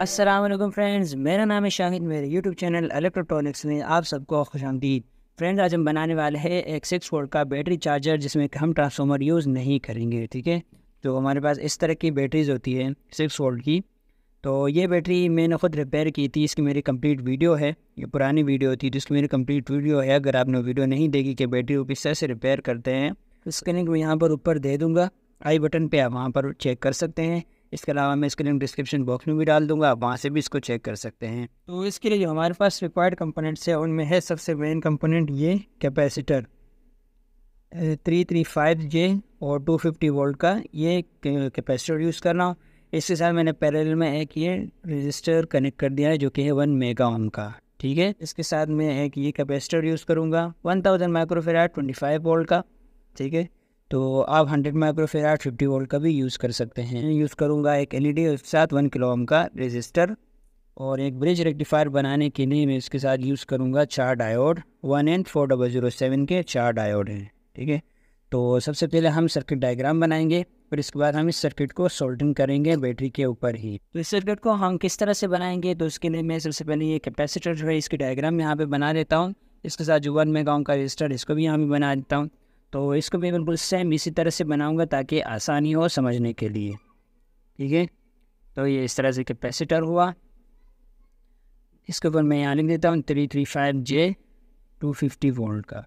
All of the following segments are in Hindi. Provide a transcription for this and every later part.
असलम फ्रेंड्स मेरा नाम है शाहिद मेरे यूट्यूब चैनल इलेक्ट्रोटॉनिक्स में आप सबको खुश आमदीद फ्रेंड्स आज हम बनाने वाले हैं एक सिक्स वोल्ट का बैटरी चार्जर जिसमें हम ट्रांसफार्मर यूज़ नहीं करेंगे ठीक है तो हमारे पास इस तरह की बैटरीज होती है सिक्स वोल्ट की तो ये बैटरी मैंने खुद रिपेयर की थी इसकी मेरी कंप्लीट वीडियो है ये पुरानी वीडियो थी जिसकी तो मेरी कंप्लीट वीडियो है अगर आपने वीडियो नहीं देखी कि बैटरी को किस तरह से रिपेयर करते हैं इसके लिंक मैं यहाँ पर ऊपर दे दूँगा आई बटन पर आप वहाँ पर चेक कर सकते हैं इसके अलावा मैं इसके लिंक डिस्क्रिप्शन बॉक्स में भी डाल दूंगा आप वहाँ से भी इसको चेक कर सकते हैं तो इसके लिए जो हमारे पास रिक्वायर्ड कंपोनेंट्स है उनमें है सबसे मेन कंपोनेंट ये capacitor three three five J और टू फिफ्टी वोल्ट का ये कैपेसिटर यूज़ करना इसके साथ मैंने पैरेलल में एक ये रजिस्टर कनेक्ट कर दिया है जो कि है वन मेगा ओम का ठीक है इसके साथ मैं एक ये कैपेसिटर यूज़ करूँगा one thousand microfarad twenty five volt का ठीक है तो आप 100 माइक्रोफेराड 50 वोल्ट का भी यूज़ कर सकते हैं यूज़ करूँगा एक एल ई डी साथ वन किलो ओम का रजिस्टर और एक ब्रिज रेक्टिफायर बनाने के लिए मैं इसके साथ यूज़ करूँगा चार diode one N four double zero seven के चार डायोड हैं ठीक है तो सबसे पहले हम सर्किट डायग्राम बनाएंगे फिर इसके बाद हम इस सर्किट को सोल्डिंग करेंगे बैटरी के ऊपर ही तो इस सर्किट को हम किस तरह से बनाएंगे तो उसके लिए मैं सबसे पहले ये कैपेसिटर जो है इसके डायग्राम यहाँ पर बना देता हूँ इसके साथ जो वन मेगा का रजिस्टर इसको भी यहाँ पर बना देता हूँ तो इसको भी बिल्कुल सेम इसी तरह से बनाऊंगा ताकि आसानी हो समझने के लिए ठीक है तो ये इस तरह से कैपेसिटर हुआ इसके ऊपर मैं यहाँ लिख देता हूँ three three five J two fifty volt का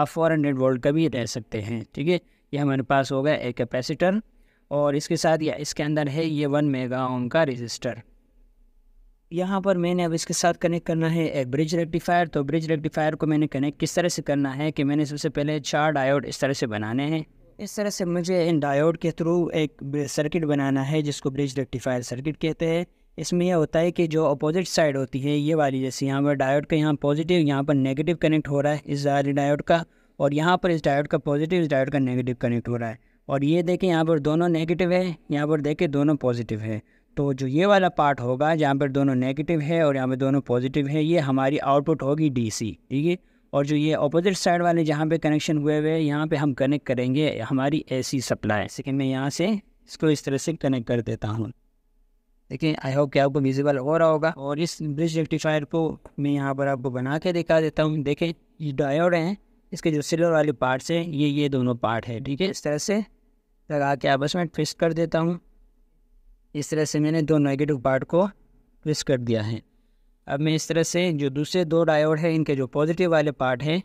आप फोर हंड्रेड वोल्ट का भी रह सकते हैं ठीक है ये हमारे पास होगा एक कैपेसिटर और इसके साथ या इसके अंदर है ये वन मेगा ओम का रजिस्टर यहाँ पर मैंने अब इसके साथ कनेक्ट करना है एक ब्रिज रेक्टिफायर तो ब्रिज रेक्टिफायर को मैंने कनेक्ट किस तरह से करना है कि मैंने सबसे पहले चार डायोड इस तरह से बनाने हैं इस तरह से मुझे इन डायोड के थ्रू एक सर्किट बनाना है जिसको ब्रिज रेक्टिफायर सर्किट कहते हैं इसमें यह होता है कि जो अपोजिट साइड होती है ये वाली जैसे यहाँ पर डायोड का यहाँ पॉजिटिव यहाँ पर नेगेटिव कनेक्ट हो रहा है इस वाली डायोड का और यहाँ पर इस डायोड का पॉजिटिव इस डायोड का नेगेटिव कनेक्ट हो रहा है और ये देखें यहाँ पर दोनों नेगेटिव है यहाँ पर देखें दोनों पॉजिटिव है तो जो ये वाला पार्ट होगा जहाँ पर दोनों नेगेटिव है और यहाँ पर दोनों पॉजिटिव है ये हमारी आउटपुट होगी डी ठीक है और जो ये अपोजिट साइड वाले जहाँ पे कनेक्शन हुए हुए हैं यहाँ पे हम कनेक्ट करेंगे हमारी एसी सप्लाई सेकेंड मैं यहाँ से इसको इस तरह से कनेक्ट कर देता हूँ देखिए आई होप कि आपको विजिबल हो रहा होगा और इस ब्रिज रेक्टिफायर को मैं यहाँ पर आपको बना के दिखा देता हूँ देखें ये डायोड हैं इसके जो सिल्वर वाले पार्ट्स हैं ये ये दोनों पार्ट है ठीक है इस तरह से लगा के आपस में ट्विस्ट कर देता हूँ इस तरह से मैंने दो नेगेटिव पार्ट को ट्विस्ट कर दिया है अब मैं इस तरह से जो दूसरे दो डायोड है इनके जो पॉजिटिव वाले पार्ट हैं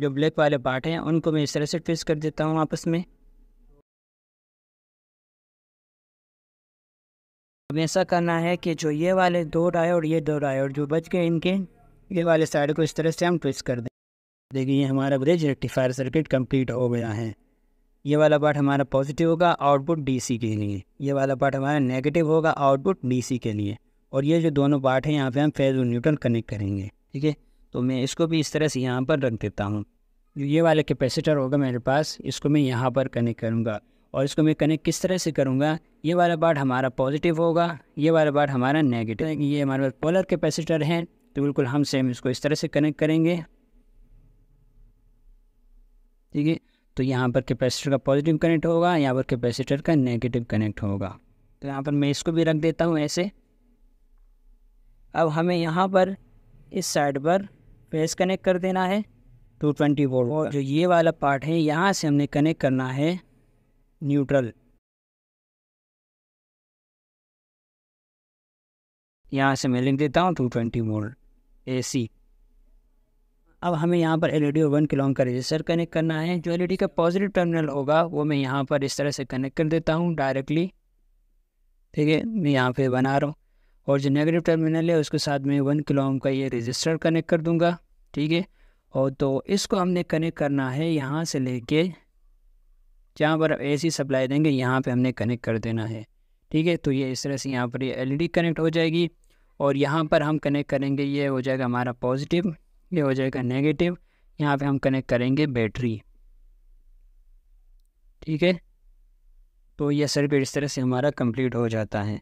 जो ब्लैक वाले पार्ट हैं उनको मैं इस तरह से ट्विस्ट कर देता हूँ आपस में अब ऐसा करना है कि जो ये वाले दो डायोड ये दो डायोड जो बच गए इनके ये वाले साइड को इस तरह से हम ट्विस्ट कर दें देखिए हमारा ब्रिज रेक्टिफायर सर्किट कंप्लीट हो गया है ये वाला पार्ट हमारा पॉजिटिव होगा आउटपुट डीसी के लिए ये वाला पार्ट हमारा नेगेटिव होगा आउटपुट डीसी के लिए और ये जो दोनों पार्ट हैं यहाँ पे हम फेज और न्यूट्रल कनेक्ट करेंगे ठीक है तो मैं इसको भी इस तरह से यहाँ पर रख देता हूँ ये वाला कैपेसिटर होगा मेरे पास इसको मैं यहाँ पर कनेक्ट करूँगा और इसको मैं कनेक्ट किस तरह से करूँगा ये वाला पार्ट हमारा पॉजिटिव होगा ये वाला पार्ट हमारा नेगेटिव ये हमारे पास पोलर कैपेसिटर है तो बिल्कुल हम सेम इसको इस तरह से कनेक्ट करेंगे तो यहाँ पर कैपेसिटर का पॉजिटिव कनेक्ट होगा यहाँ पर कैपेसिटर का नेगेटिव कनेक्ट होगा तो यहाँ पर मैं इसको भी रख देता हूँ ऐसे अब हमें यहाँ पर इस साइड पर फेस कनेक्ट कर देना है टू ट्वेंटी वोल्ट जो ये वाला पार्ट है यहाँ से हमने कनेक्ट करना है न्यूट्रल यहाँ से मैं लिख देता हूँ two twenty volt A C अब हमें यहाँ पर एल ई डी और वन किलो का रजिस्टर कनेक्ट करना है जो एल e का पॉजिटिव टर्मिनल होगा वो मैं यहाँ पर इस तरह से कनेक्ट कर देता हूँ डायरेक्टली ठीक है मैं यहाँ पे बना रहा हूँ और जो नेगेटिव टर्मिनल है उसके साथ मैं वन किलो का ये रजिस्टर कनेक्ट कर दूँगा ठीक है और तो इसको हमने कनेक्ट करना है यहाँ से ले कर जहाँ पर सी सप्लाई देंगे यहाँ पर हमने कनेक्ट कर देना है ठीक है तो ये इस तरह से यहाँ पर ये डी कनेक्ट e हो जाएगी और यहाँ पर हम कनेक्ट करेंगे ये हो जाएगा हमारा पॉजिटिव ये हो जाएगा नेगेटिव यहाँ पे हम कनेक्ट करेंगे बैटरी ठीक है तो ये सर्किट इस तरह से हमारा कंप्लीट हो जाता है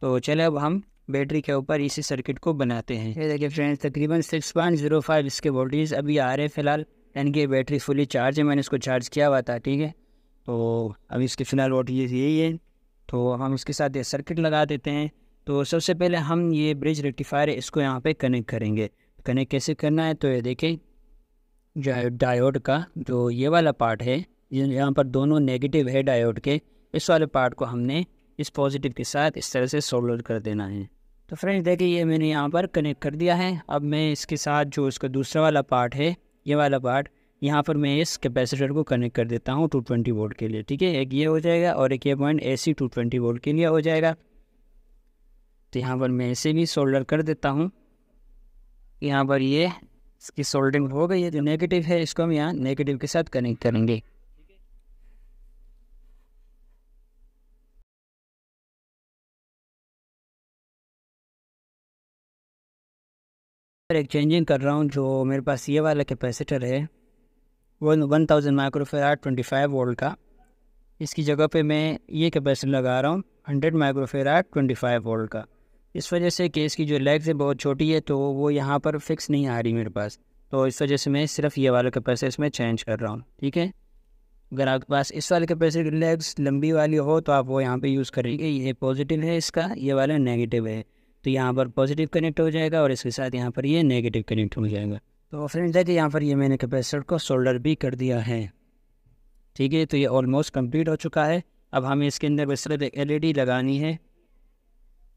तो चले अब हम बैटरी के ऊपर इसी सर्किट को बनाते हैं ये देखिए फ्रेंड्स तकरीबन सिक्स पॉइंट जीरो फाइव इसके वोल्टेज अभी आ रहे हैं फिलहाल यानी कि बैटरी फुली चार्ज है मैंने इसको चार्ज किया हुआ था ठीक है तो अभी इसके फ़िलहाल वोल्टेज यही है तो हम इसके साथ ये सर्किट लगा देते हैं तो सबसे पहले हम ये ब्रिज रेक्टिफायर इसको यहाँ पर कनेक्ट करेंगे कनेक्ट कैसे करना है तो ये देखें जो डायोड का जो ये वाला पार्ट है यहाँ पर दोनों नेगेटिव है डायोड के इस वाले पार्ट को हमने इस पॉजिटिव के साथ इस तरह से सोल्डर कर देना है तो फ्रेंड्स देखिए ये मैंने यहाँ पर कनेक्ट कर दिया है अब मैं इसके साथ जो इसका दूसरा वाला पार्ट है ये वाला पार्ट यहाँ पर मैं इस कैपेसिटर को कनेक्ट कर देता हूँ 220 वोल्ट के लिए ठीक है एक ये हो जाएगा और एक ये पॉइंट ए सी वोल्ट के लिए हो जाएगा तो यहाँ पर मैं इसे भी सोल्डर कर देता हूँ यहाँ पर ये इसकी सोल्डिंग हो गई है जो नेगेटिव है इसको हम यहाँ नेगेटिव के साथ कनेक्ट करेंगे एक चेंजिंग कर रहा हूँ जो मेरे पास ये वाला कैपेसिटर है वो one thousand microfarad twenty five volt का इसकी जगह पे मैं ये कैपेसिटर लगा रहा हूँ hundred microfarad twenty five volt का इस वजह से केस की जो लेग्स है बहुत छोटी है तो वो यहाँ पर फिक्स नहीं आ रही मेरे पास तो इस वजह से मैं सिर्फ ये वाले कैपेसिटर इसमें चेंज कर रहा हूँ ठीक है अगर आपके पास इस वाले कैपेसिटर लेग्स लंबी वाली हो तो आप वो यहाँ पे यूज़ करेंगे ये पॉजिटिव है इसका ये वाला नेगेटिव है तो यहाँ पर पॉजिटिव कनेक्ट हो जाएगा और इसके साथ यहाँ पर ये नेगेटिव कनेक्ट हो जाएगा तो फ्रेंड्स देखिए यहाँ पर ये मैंने कैपेसिटर को सोल्डर भी कर दिया है ठीक है तो ये ऑलमोस्ट कम्प्लीट हो चुका है अब हमें इसके अंदर बस सिर्फ एक एल लगानी है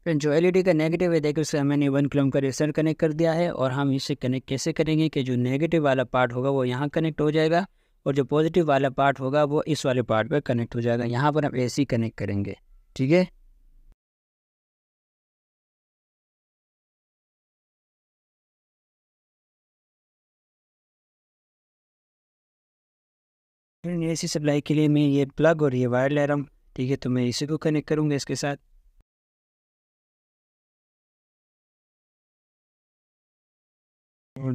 फ्रेंड जो एलईडी e का नेगेटिव है देखिए उससे मैंने वन किलोम का रेसर कनेक्ट कर दिया है और हम इसे कनेक्ट कैसे करेंगे कि जो नेगेटिव वाला पार्ट होगा वो यहाँ कनेक्ट हो जाएगा और जो पॉजिटिव वाला पार्ट होगा वो इस वाले पार्ट पर कनेक्ट हो जाएगा यहाँ पर हम ए कनेक्ट करेंगे ठीक है ए सी सप्लाई के लिए मैं ये प्लग और ये वायर ले रहा हूँ ठीक है तो मैं इसी को कनेक्ट करूँगा इसके साथ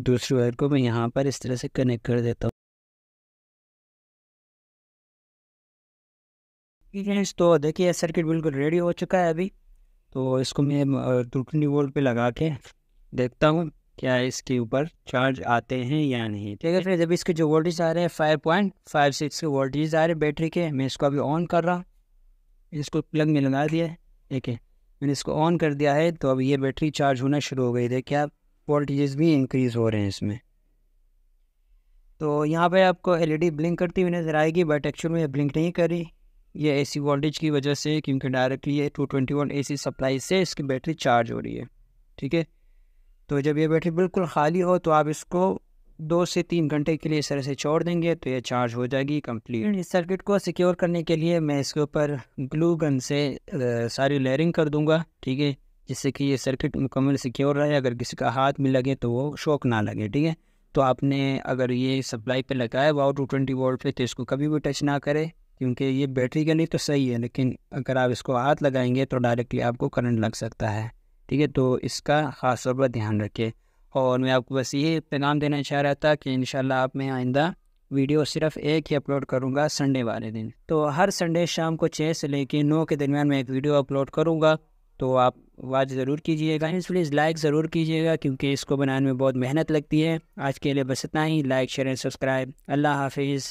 दूसरी वायर को मैं यहाँ पर इस तरह से कनेक्ट कर देता हूँ तो देखिए सर्किट बिल्कुल रेडी हो चुका है अभी तो इसको मैं टू वोल्ट पे लगा के देखता हूँ क्या इसके ऊपर चार्ज आते हैं या नहीं ठीक है फ्रेंड्स इसके जो वोल्टेज आ रहे हैं फाइव पॉइंट फाइव सिक्स के वोल्टेज आ रहे हैं बैटरी के मैं इसको अभी ऑन कर रहा हूँ इसको प्लग में लगा दिया ठीक है मैंने इसको ऑन कर दिया है तो अब ये बैटरी चार्ज होना शुरू हो गई देखिए आप वोल्टेजेस भी इंक्रीज़ हो रहे हैं इसमें तो यहाँ पे आपको एलईडी ब्लिंक e करती हुई नज़र आएगी बट एक्चुअल में ब्लिंक नहीं करी ये एसी वोल्टेज की वजह से क्योंकि डायरेक्टली ये two twenty one A supply से इसकी बैटरी चार्ज हो रही है ठीक है तो जब ये बैटरी बिल्कुल खाली हो तो आप इसको दो से तीन घंटे के लिए इस तरह से छोड़ देंगे तो ये चार्ज हो जाएगी कम्प्लीट इस सर्किट को सिक्योर करने के लिए मैं इसके ऊपर ग्लू गन से सारी लेयरिंग कर दूंगा ठीक है जिससे कि ये सर्किट मुकम्मल सिक्योर रहे अगर किसी का हाथ में लगे तो वो शॉक ना लगे ठीक है तो आपने अगर ये सप्लाई पे लगाया वाओ टू ट्वेंटी वोल्ट पे तो इसको कभी भी टच ना करें क्योंकि ये बैटरी के लिए तो सही है लेकिन अगर आप इसको हाथ लगाएंगे तो डायरेक्टली आपको करंट लग सकता है ठीक है तो इसका ख़ास तौर पर ध्यान रखें और मैं आपको बस ये पैगाम देना चाह रहा था कि इन आप मैं आइंदा वीडियो सिर्फ एक ही अपलोड करूँगा संडे वाले दिन तो हर संडे शाम को छः से लेकर नौ के दरमियान मैं एक वीडियो अपलोड करूँगा तो आप वाच ज़रूर कीजिएगा प्लीज़ लाइक ज़रूर कीजिएगा क्योंकि इसको बनाने में बहुत मेहनत लगती है आज के लिए बस इतना ही लाइक शेयर एंड सब्सक्राइब अल्लाह हाफिज़